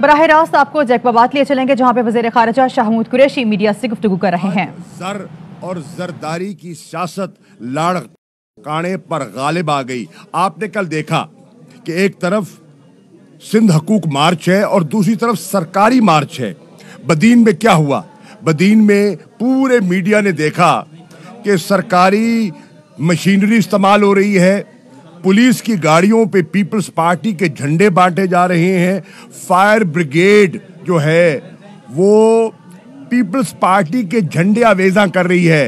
बरह रास्त आपको जैकबाबाद लिए चलेंगे जहाँ पे वजीर खारजा शाहमूद कुरैशी मीडिया से गुफ्तु कर रहे हैं जर और जरदारी की सियासत लाड़ काने पर गालिब आ गई आपने कल देखा कि एक तरफ सिंध हकूक मार्च है और दूसरी तरफ सरकारी मार्च है बदीन में क्या हुआ बदीन में पूरे मीडिया ने देखा कि सरकारी मशीनरी इस्तेमाल हो रही है पुलिस की गाड़ियों पे पीपल्स पार्टी के झंडे बांटे जा रहे हैं फायर ब्रिगेड जो है वो पीपल्स पार्टी के झंडे आवेजा कर रही है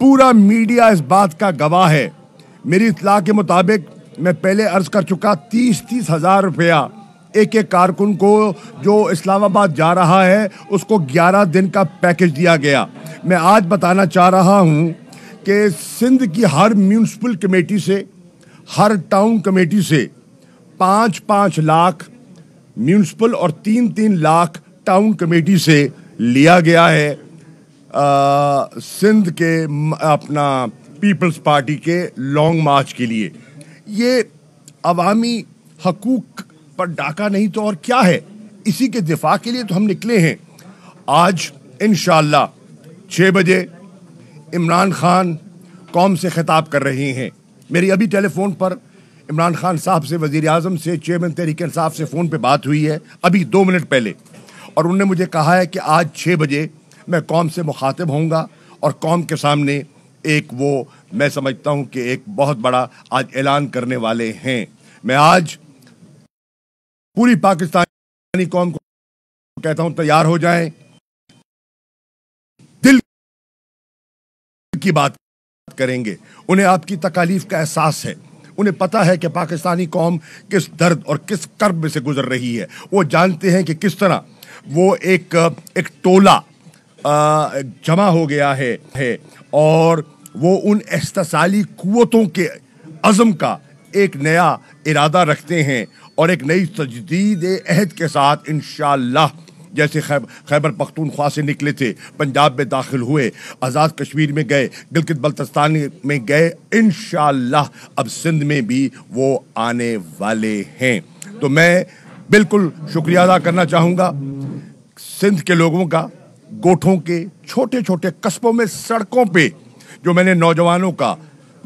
पूरा मीडिया इस बात का गवाह है मेरी इतला के मुताबिक मैं पहले अर्ज कर चुका तीस तीस हज़ार रुपया एक एक कारकुन को जो इस्लामाबाद जा रहा है उसको ग्यारह दिन का पैकेज दिया गया मैं आज बताना चाह रहा हूँ कि सिंध की हर म्यूनसिपल कमेटी से हर टाउन कमेटी से पाँच पाँच लाख म्यूनसिपल और तीन तीन लाख टाउन कमेटी से लिया गया है आ, सिंध के अपना पीपल्स पार्टी के लॉन्ग मार्च के लिए ये अवामी हकूक पर डाका नहीं तो और क्या है इसी के दिफा के लिए तो हम निकले हैं आज इन छः बजे इमरान खान कौम से खिताब कर रहे हैं मेरी अभी टेलीफोन पर इमरान खान साहब से वजीर अजम से चेयरमैन तहरीक साहब से फ़ोन पर बात हुई है अभी दो मिनट पहले और उन्होंने मुझे कहा है कि आज छः बजे मैं कौम से मुखातिब होऊंगा और कौम के सामने एक वो मैं समझता हूं कि एक बहुत बड़ा आज ऐलान करने वाले हैं मैं आज पूरी पाकिस्तानी कौम को कहता हूं तैयार हो जाएं दिल की बात करेंगे उन्हें आपकी तकालीफ का एहसास है उन्हें पता है कि पाकिस्तानी कौम किस दर्द और किस कर्ब में से गुजर रही है वो जानते हैं कि किस तरह वो एक एक टोला जमा हो गया है है और वो उन एस्तसाली कुतों के अज़म का एक नया इरादा रखते हैं और एक नई तजदीद अहद के साथ इन जैसे खैब, खैबर पख्तूनख्वा से निकले थे पंजाब में दाखिल हुए आज़ाद कश्मीर में गए गिलगित बल्तस्तान में गए इन अब सिंध में भी वो आने वाले हैं तो मैं बिल्कुल शुक्रिया अदा करना चाहूँगा सिंध के लोगों का गोठों के छोटे छोटे कस्बों में सड़कों पे जो मैंने नौजवानों का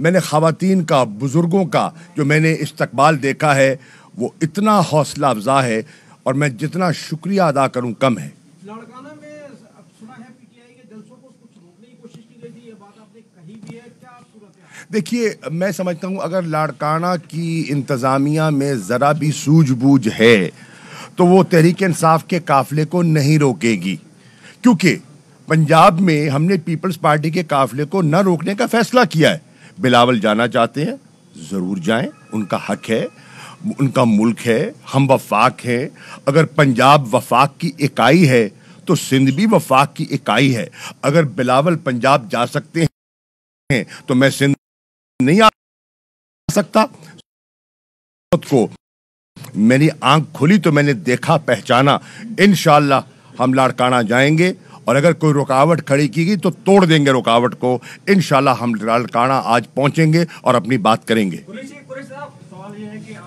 मैंने ख़वातीन का बुज़ुर्गों का जो मैंने इस्तकबाल देखा है वो इतना हौसला अफजा है और मैं जितना शुक्रिया अदा करूं कम है देखिए मैं समझता हूं अगर लाड़काना की इंतज़ामिया में ज़रा भी सूझबूझ है तो वो तहरीक इंसाफ के काफ़िले को नहीं रोकेगी क्योंकि पंजाब में हमने पीपल्स पार्टी के काफ़िले को न रोकने का फैसला किया है बिलावल जाना चाहते हैं ज़रूर जाएं उनका हक है उनका मुल्क है हम वफाक हैं अगर पंजाब वफाक की इकाई है तो सिंध भी वफाक की इकाई है अगर बिलावल पंजाब जा सकते हैं तो मैं सिंध नहीं आ सकता को मेरी आंख खुली तो मैंने देखा पहचाना इन हम लाड़काना जाएंगे और अगर कोई रुकावट खड़ी की गई तो तोड़ देंगे रुकावट को इन हम लाड़काना आज पहुंचेंगे और अपनी बात करेंगे पुरेशी, पुरेशी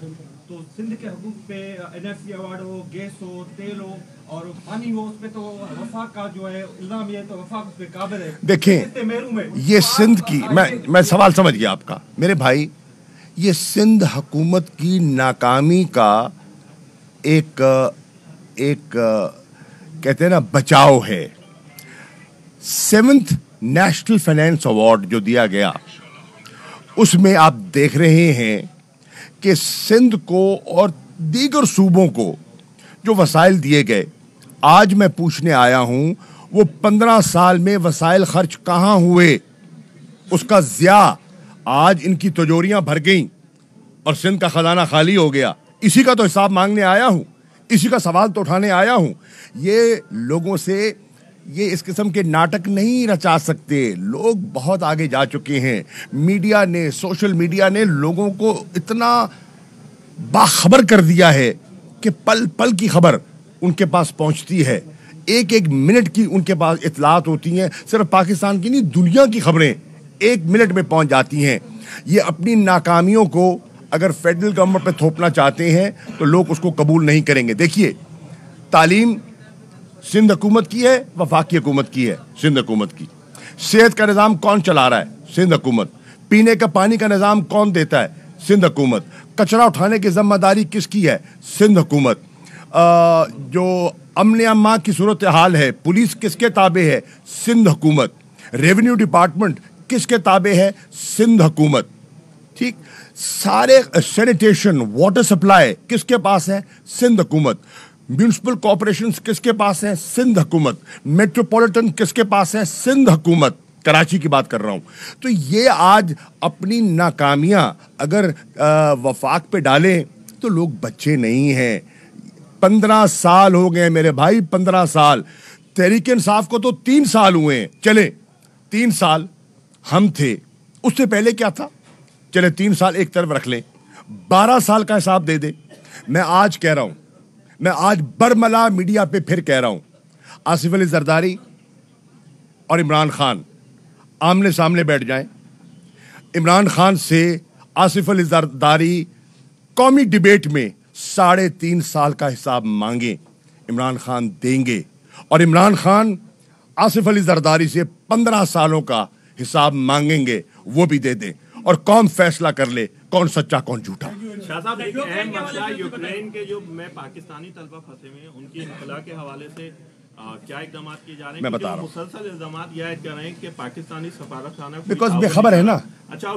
तो सिंध के हकूक पे एन एफ सी अवार्ड हो गैस हो तेल हो और पानी हो उस पर तो वफाक का जो है इल्ज़ाम ये तो वफाक उस पर काबिल है देखें ये सिंध की मैं मैं सवाल समझ गया आपका मेरे भाई ये सिंध हकूमत की नाकामी का एक एक कहते हैं ना बचाव है सेवंथ नेशनल फाइनेंस अवार्ड जो दिया गया उसमें आप देख रहे हैं कि सिंध को और दीगर सूबों को जो वसाइल दिए गए आज मैं पूछने आया हूं वो पंद्रह साल में वसाइल खर्च कहाँ हुए उसका ज़िया आज इनकी तजोरियां भर गईं और सिंध का खजाना खाली हो गया इसी का तो हिसाब मांगने आया हूं इसी का सवाल तो उठाने आया हूं ये लोगों से ये इस किस्म के नाटक नहीं रचा सकते लोग बहुत आगे जा चुके हैं मीडिया ने सोशल मीडिया ने लोगों को इतना बाखबर कर दिया है कि पल पल की खबर उनके पास पहुंचती है एक एक मिनट की उनके पास इतलात होती हैं सिर्फ पाकिस्तान की नहीं दुनिया की खबरें एक मिनट में पहुंच जाती हैं ये अपनी नाकामियों को अगर फेडरल गवर्नमेंट पर थोपना चाहते हैं तो लोग उसको कबूल नहीं करेंगे देखिए तालीम सिंध हुकूमत की है वफाकी हुकूमत की है सिंध हुकूमत की सेहत का निज़ाम कौन चला रहा है सिंध हुकूमत पीने का पानी का निज़ाम कौन देता है सिंध हुकूमत कचरा उठाने की जिम्मेदारी किसकी है सिंध हुकूमत जो अमन अम्मा की सूरत हाल है पुलिस किसके ताबे है सिंध हुकूमत रेवेन्यू डिपार्टमेंट किसके ताबे है सिंध हुकूमत ठीक सारे सैनिटेशन वाटर सप्लाई किसके पास है सिंध हुकूमत म्यूनसिपल कॉरपोरेशन किसके पास है सिंध हुकूमत मेट्रोपॉलिटन किसके पास है सिंध हुकूमत कराची की बात कर रहा हूँ तो ये आज अपनी नाकामियाँ अगर आ, वफाक पे डालें तो लोग बच्चे नहीं हैं पंद्रह साल हो गए मेरे भाई पंद्रह साल तहरीक इंसाफ को तो तीन साल हुए हैं चले तीन साल हम थे उससे पहले क्या था चले तीन साल एक तरफ रख लें बारह साल का हिसाब दे दे मैं आज कह रहा हूँ मैं आज बरमला मीडिया पे फिर कह रहा हूं आसिफ अली जरदारी और इमरान खान आमने सामने बैठ जाएं इमरान खान से आसिफ अली जरदारी कौमी डिबेट में साढ़े तीन साल का हिसाब मांगे इमरान खान देंगे और इमरान खान आसिफ अली जरदारी से पंद्रह सालों का हिसाब मांगेंगे वो भी दे दें और कौन फैसला कर ले कौन सच्चा कौन झूठा शाह साहब एक अहम मसला यूक्रेन के जो मैं पाकिस्तानी तलबा फंसे हुए उनकी के हवाले से आ, क्या इकदाम किए जा रहे हैं मुसलसल यह रहे हैं कि पाकिस्तानी सफारत खाना बिकॉज बेखबर है ना अच्छा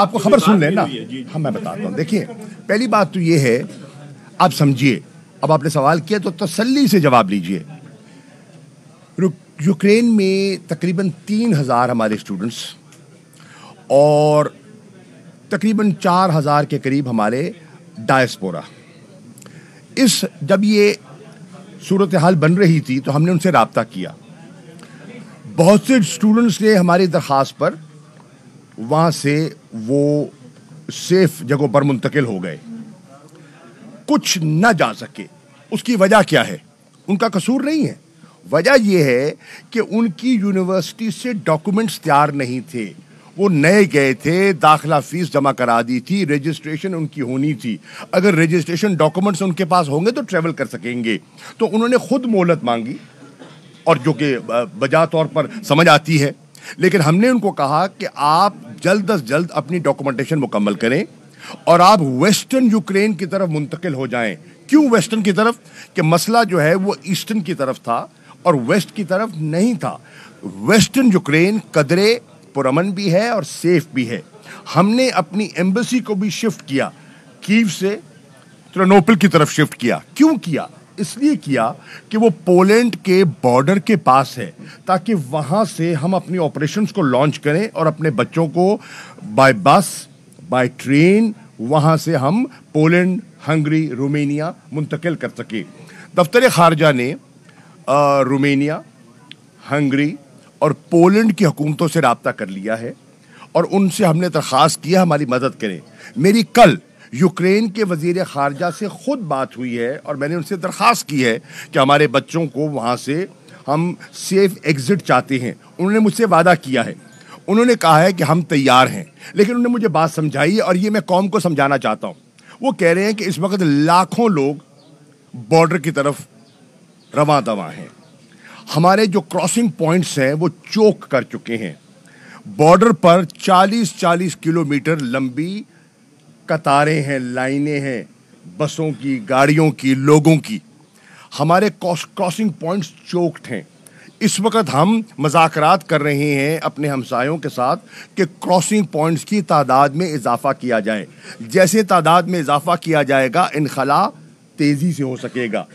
आपको खबर सुन ना हम हाँ, मैं बताता हूँ देखिए पहली बात तो ये है आप समझिए अब आपने सवाल किया तो तसल्ली से जवाब लीजिए यूक्रेन में तकरीबन तीन हज़ार हमारे स्टूडेंट्स और तकरीबन चार हज़ार के करीब हमारे डायस्पोरा इस जब ये सूरत हाल बन रही थी तो हमने उनसे रबता किया बहुत से स्टूडेंट्स ने हमारी दरख्वास्त पर वहाँ से वो सेफ जगहों पर मुंतकिल हो गए कुछ ना जा सके उसकी वजह क्या है उनका कसूर नहीं है वजह यह है कि उनकी यूनिवर्सिटी से डॉक्यूमेंट्स तैयार नहीं थे वो नए गए थे दाखिला फीस जमा करा दी थी रजिस्ट्रेशन उनकी होनी थी अगर रजिस्ट्रेशन डॉक्यूमेंट्स उनके पास होंगे तो ट्रेवल कर सकेंगे तो उन्होंने खुद मोहलत मांगी और जो कि बजा तौर पर समझ आती है लेकिन हमने उनको कहा कि आप जल्द अज जल्द अपनी डॉक्यूमेंटेशन मुकम्मल करें और आप वेस्टर्न यूक्रेन की तरफ मुंतकिल हो जाएं क्यों वेस्टर्न की तरफ कि मसला जो है वो ईस्टर्न की तरफ था और वेस्ट की तरफ नहीं था वेस्टर्न यूक्रेन कदरे पुरमन भी है और सेफ भी है हमने अपनी एम्बेसी को भी शिफ्ट किया कीव से त्रनोपल की तरफ शिफ्ट किया क्यों किया इसलिए किया कि वो पोलैंड के बॉर्डर के पास है ताकि वहाँ से हम अपनी ऑपरेशंस को लॉन्च करें और अपने बच्चों को बाय बस बाय ट्रेन वहाँ से हम पोलैंड हंगरी रोमेनिया मुंतकिल कर सकें दफ्तर खारजा ने रोमेनिया हंगरी और पोलैंड की हुकूमतों से रबता कर लिया है और उनसे हमने दरख्वास्त किया हमारी मदद करें मेरी कल यूक्रेन के वजीर खारजा से ख़ुद बात हुई है और मैंने उनसे दरख्वास्त की है कि हमारे बच्चों को वहाँ से हम सेफ एग्ज़िट चाहते हैं उन्होंने मुझसे वादा किया है उन्होंने कहा है कि हम तैयार हैं लेकिन उन्होंने मुझे बात समझाई और ये मैं कौम को समझाना चाहता हूँ वो कह रहे हैं कि इस वक्त लाखों लोग बॉर्डर की तरफ रवा दवा हैं हमारे जो क्रॉसिंग पॉइंट्स हैं वो चोक कर चुके हैं बॉर्डर पर 40-40 किलोमीटर लंबी कतारें हैं लाइनें हैं बसों की गाड़ियों की लोगों की हमारे क्रॉसिंग पॉइंट्स चोक्ड हैं इस वक्त हम मजाकरात कर रहे हैं अपने हमसायों के साथ कि क्रॉसिंग पॉइंट्स की तादाद में इजाफा किया जाए जैसे तादाद में इजाफा किया जाएगा इनखला तेज़ी से हो सकेगा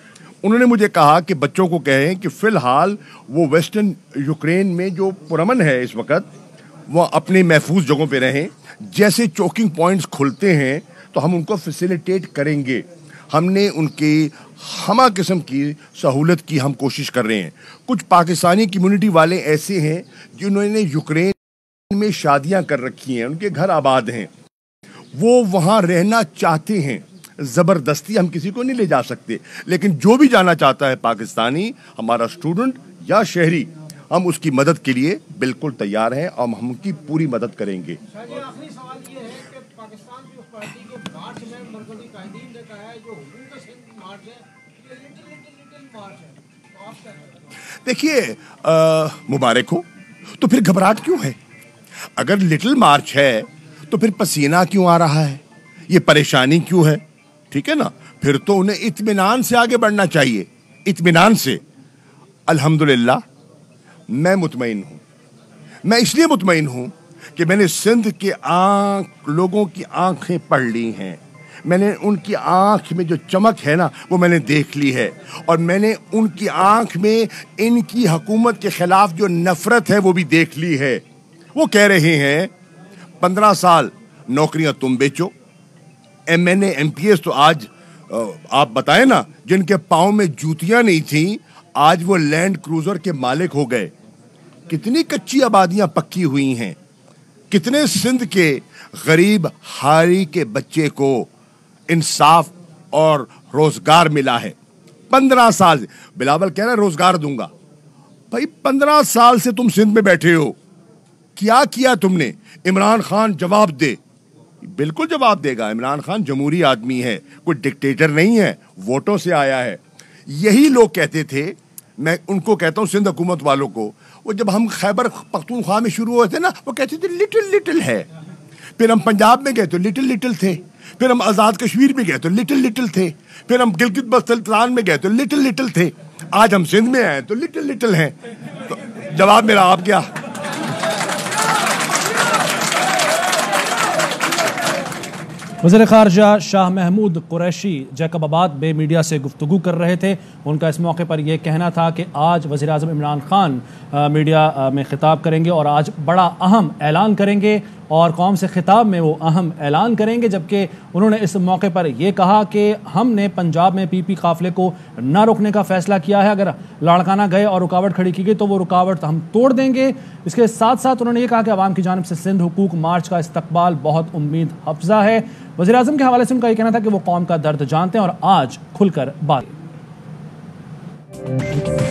उन्होंने मुझे कहा कि बच्चों को कहें कि फ़िलहाल वो वेस्टर्न यूक्रेन में जो पुरमन है इस वक्त वह अपने महफूज जगहों पे रहें जैसे चोकिंग पॉइंट्स खुलते हैं तो हम उनको फैसिलिटेट करेंगे हमने उनके हमा किस्म की सहूलत की हम कोशिश कर रहे हैं कुछ पाकिस्तानी कम्युनिटी वाले ऐसे हैं जिन्होंने यूक्रेन में शादियां कर रखी हैं उनके घर आबाद हैं वो वहाँ रहना चाहते हैं ज़बरदस्ती हम किसी को नहीं ले जा सकते लेकिन जो भी जाना चाहता है पाकिस्तानी हमारा स्टूडेंट या शहरी हम उसकी मदद के लिए बिल्कुल तैयार हैं और हम उनकी पूरी मदद करेंगे तो देखिए मुबारक हो तो फिर घबराहट क्यों है अगर लिटिल मार्च है तो फिर पसीना क्यों आ रहा है ये परेशानी क्यों है ठीक है ना फिर तो उन्हें इतमान से आगे बढ़ना चाहिए इतमान से अल्हम्दुलिल्लाह मैं मुतमिन हूं मैं इसलिए मुतमिन हूं कि मैंने सिंध के आंख लोगों की आंखें पढ़ ली हैं मैंने उनकी आंख में जो चमक है ना वो मैंने देख ली है और मैंने उनकी आंख में इनकी हकूमत के ख़िलाफ़ जो नफ़रत है वो भी देख ली है वो कह रहे हैं पंद्रह साल नौकरियां तुम बेचो एम एन एमपीएस तो आज आप बताए ना जिनके पाओ में जूतियां नहीं थी आज वो लैंड क्रूजर के मालिक हो गए कितनी कच्ची आबादियां पक्की हुई हैं कितने सिंध के गरीब हारी के बच्चे को इंसाफ और रोजगार मिला है पंद्रह साल बिलावल कह रहा है रोजगार दूंगा भाई पंद्रह साल से तुम सिंध में बैठे हो क्या किया तुमने इमरान खान जवाब दे बिल्कुल जवाब देगा इमरान खान जमहूरी आदमी है कोई डिक्टेटर नहीं है वोटों से आया है यही लोग कहते थे मैं उनको कहता हूँ सिंध हुकूमत वालों को वो जब हम खैबर पख्तूनख्वा में शुरू हुए थे ना वो कहते थे लिटिल लिटिल है फिर हम पंजाब में गए तो लिटिल लिटिल थे फिर हम आज़ाद कश्मीर में गए तो लिटिल लिटिल थे फिर हम गिलगित बस्तान में गए तो लिटिल लिटिल थे आज हम सिंध में आए तो लिटिल लिटिल हैं तो जवाब मेरा आप क्या वजर खारजा शाह महमूद कुरैशी जैकबाबाद बे मीडिया से गुफ्तु कर रहे थे उनका इस मौके पर यह कहना था कि आज वज़ी अजम इमरान खान मीडिया में ख़िताब करेंगे और आज बड़ा अहम ऐलान करेंगे और कौम से खिताब में वो अहम ऐलान करेंगे जबकि उन्होंने इस मौके पर यह कहा कि हमने पंजाब में पीपी काफिले को ना रोकने का फैसला किया है अगर लाड़काना गए और रुकावट खड़ी की गई तो वो रुकावट हम तोड़ देंगे इसके साथ साथ उन्होंने ये कहा कि आवाम की जानब से सिंध हुकूक मार्च का इस्तबाल बहुत उम्मीद अफजा है वजी अजम के हवाले से उनका ये कहना था कि वो कौम का दर्द जानते हैं और आज खुलकर बात